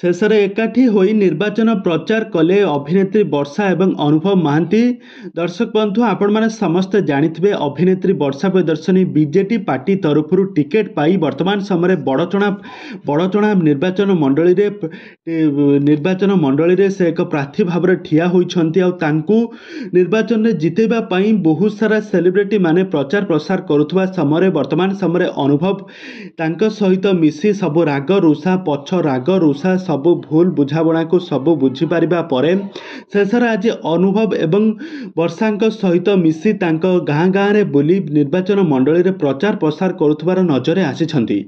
शेषर एकाठी who निर्वाचन प्रचार कले अभिनेत्री वर्षा एवं अनुभव महाति दर्शक बन्धु आपणे समे जाने अभिनेत्री वर्षा प्रदर्शनी विजेटि पर्टी तरफु टिकेट पाई वर्तमान समय बड चणा बड चणा निर्वाचन मण्डली निर्वाचन मण्डली प्रार्थी भावर ठिया आउँदा निर्वाचन जितेवाई बहुत सारा सेलिब्रिटी मे प्रचार प्रसार गर् समय वर्तमान समय अनुभव त सहित मिसी सब राग मिसिस पछ राग रुषा ସବୁ ଭୁଲ ବୁଝାମଣାକୁ ସବୁ ବୁଝିପାରିବା ପରେ ଶେଷରେ ଆଜି ଅନୁଭବ ଏବଂ ବର୍ଷାଙ୍କ ସହିତ ମିଶି ତାଙ୍କ ଗାଁ ଗାଁରେ ବୁଲି ନିର୍ବାଚନ ମଣ୍ଡଳୀରେ ପ୍ରଚାର ପ୍ରସାର କରୁଥିବାର ନଜରରେ ଆସିଛନ୍ତି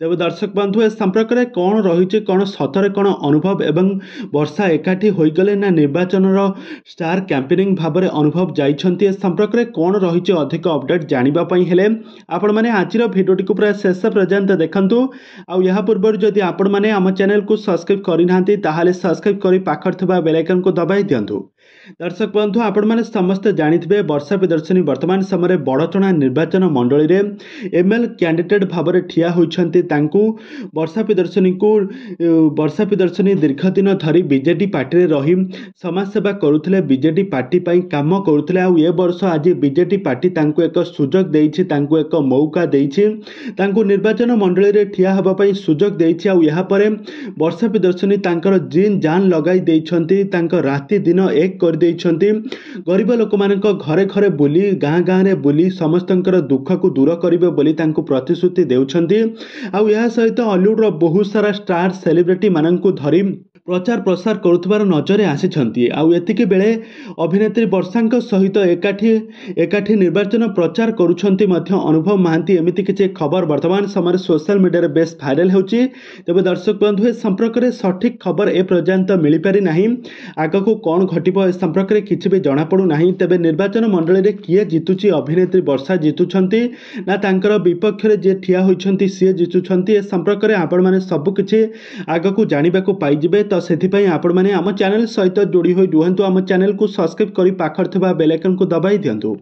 ତେବେ ଦର୍ଶକ ବନ୍ଧୁ ଏ ସମ୍ପର୍କରେ କ'ଣ ରହିଛି କ'ଣ ସତରେ କ'ଣ ଅନୁଭବ ଏବଂ ବର୍ଷା ଏକାଠି ହୋଇଗଲେ ନା ନିର୍ବାଚନର ଷ୍ଟାର କ୍ୟାମ୍ପେନିଂ ଭାବରେ ଅନୁଭବ ଯାଇଛନ୍ତି ଏ ସମ୍ପର୍କରେ କ'ଣ ରହିଛି ଅଧିକ ଅପଡେଟ୍ ଜାଣିବା ପାଇଁ ହେଲେ ଆପଣମାନେ ଆଜିର ଭିଡ଼ିଓଟିକୁ ପ୍ରାୟ ଶେଷ ପର୍ଯ୍ୟନ୍ତ ଦେଖନ୍ତୁ ଆଉ ଏହା ପୂର୍ବରୁ ଯଦି ଆପଣମାନେ ଆମ ଚ୍ୟାନେଲକୁ ସବସ୍କ୍ରାଇବ୍ সবসক্রাইব করে না তাহলে সবসক্রাইব করে পাখে বেল আইকনকে দবাই দিও দর্শক বন্ধু আপনার সমস্ত জাঁথে বর্ষা প্রিয়দর্শনী বর্তমান সময় বড়চণা নির্বাচন মণ্ডলী এমএল ক্যাডিডেট ভাবে ঠিয়া হয়েছেন তাঁকু বর্ষা প্রিয়দর্শনী বর্ষা প্রিয়দর্শনী দীর্ঘদিন ধর বিজেডি পার্টি রহি সমাজসেবা করুলে বিজেডি পার্টি কাম করুলে এ বর্ষ আজ বিজেডি পার্টি তাঁকু এক সুযোগ দিয়েছে তাঁকু এক মৌকা দিয়েছে তাঁকু নির্বাচন মণ্ডলী ঠিয়া হওয়া সুযোগ দিয়েছে আহাপরে বর্ষা ଦର୍ଶନୀ ତାଙ୍କର ଜିନ୍ ଜାନ୍ ଲଗାଇ ଦେଇଛନ୍ତି ତାଙ୍କ ରାତି ଦିନ ଏକ କରିଦେଇଛନ୍ତି ଗରିବ ଲୋକମାନଙ୍କ ଘରେ ଘରେ ବୁଲି ଗାଁ ଗାଁରେ ବୁଲି ସମସ୍ତଙ୍କର ଦୁଃଖକୁ ଦୂର କରିବେ ବୋଲି ତାଙ୍କୁ ପ୍ରତିଶ୍ରୁତି ଦେଉଛନ୍ତି ଆଉ ଏହା ସହିତ ଅଲିଉଡ଼ର ବହୁତ ସାରା ଷ୍ଟାର ସେଲିବ୍ରିଟିମାନଙ୍କୁ ଧରି ପ୍ରଚାର ପ୍ରସାର କରୁଥିବାର ନଜରରେ ଆସିଛନ୍ତି ଆଉ ଏତିକି ବେଳେ ଅଭିନେତ୍ରୀ ବର୍ଷାଙ୍କ ସହିତ ଏକାଠି ଏକାଠି ନିର୍ବାଚନ ପ୍ରଚାର କରୁଛନ୍ତି ମଧ୍ୟ ଅନୁଭବ ମହାନ୍ତି ଏମିତି କିଛି ଖବର ବର୍ତ୍ତମାନ ସମୟରେ ସୋସିଆଲ ମିଡ଼ିଆରେ ବେଶ୍ ଭାଇରାଲ୍ ହେଉଛି ତେବେ ଦର୍ଶକ ବନ୍ଧୁ ଏ ସମ୍ପର୍କରେ ସଠିକ୍ ଖବର ଏ ପର୍ଯ୍ୟନ୍ତ ମିଳିପାରି ନାହିଁ ଆଗକୁ କ'ଣ ଘଟିବ ଏ ସମ୍ପର୍କରେ କିଛି ବି ଜଣାପଡ଼ୁନାହିଁ ତେବେ ନିର୍ବାଚନ ମଣ୍ଡଳୀରେ କିଏ ଜିତୁଛି ଅଭିନେତ୍ରୀ ବର୍ଷା ଜିତୁଛନ୍ତି ନା ତାଙ୍କର ବିପକ୍ଷରେ ଯିଏ ଠିଆ ହୋଇଛନ୍ତି ସିଏ ଜିତୁଛନ୍ତି ଏ ସମ୍ପର୍କରେ ଆପଣମାନେ ସବୁକିଛି ଆଗକୁ ଜାଣିବାକୁ ପାଇଯିବେ ତ त सिप आपम च्यानेल् जोडी रुहन् सब्सक्राइब गरि पाखर ठुलो बेलायकन दबै दिनु